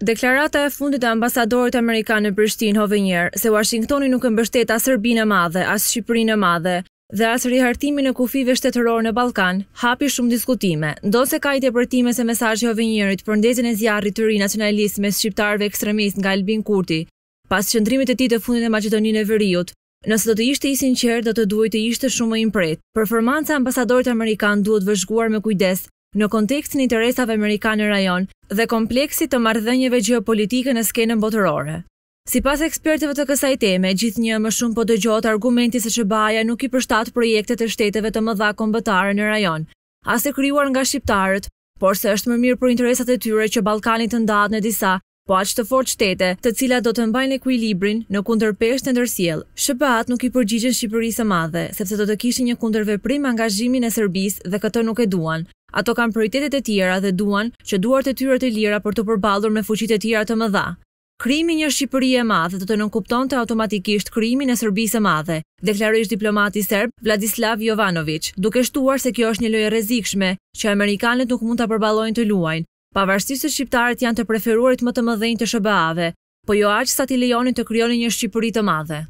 Deklarata e fundit e ambasadorit amerikan në Prishtinë hove njëherë se Washingtoni nuk e mbështet as Serbinë e Madhe, as Shqipërinë e Madhe dhe as rihartimin e kufive shtetërore në Ballkan hapi shumë diskutime. Ndonse ka ide përtime se mesazhi hove njëherit për ndezjen e zjarrit të ri nacionalist mes shqiptarëve ekstremistë nga Albin Kurti, pas qëndrimit të tij të fundit në Maqedoninë e Veriut, Nëse do të ishte i sinqert, do të duhej të ishte shumë më impret. Performanca e ambasadorit amerikan duhet vëzhguar me kujdes në kontekstin e interesave amerikane në rajon dhe kompleksit të marrëdhënieve gjeopolitike në skenën botërore. Si pas ekspertëve të kësaj teme, gjithë një më shumë po gjotë argumenti se që Baja nuk i përshtat projektet e shteteve të mëdha kombëtare në rajon, as e kryuar nga shqiptarët, por se është më mirë për interesat e tyre që Balkanit të ndatë në disa, po aqë të fort shtete të cilat do të mbajnë ekuilibrin në kunder pesht në ndërsiel, shëpat nuk i përgjigjen Shqipërisë madhe, sepse do të kishin një kunder angazhimin e Serbis dhe këtë nuk e duan, ato kanë prioritetet e tjera dhe duan që duart e tyre të lira për të përballur me fuqitë e tjera të mëdha. Krimi i një Shqipërie e madhe do të nënkuptonte automatikisht krimin e Serbisë së madhe, deklaroi diplomati serb Vladislav Jovanović, duke shtuar se kjo është një lojë rrezikshme që amerikanët nuk mund ta përballojnë të luajnë, pavarësisht se shqiptarët janë të preferuarit më të mëdhenj të SBA-ve, po jo aq sa ti lejonin të krijonin një Shqipëri të madhe.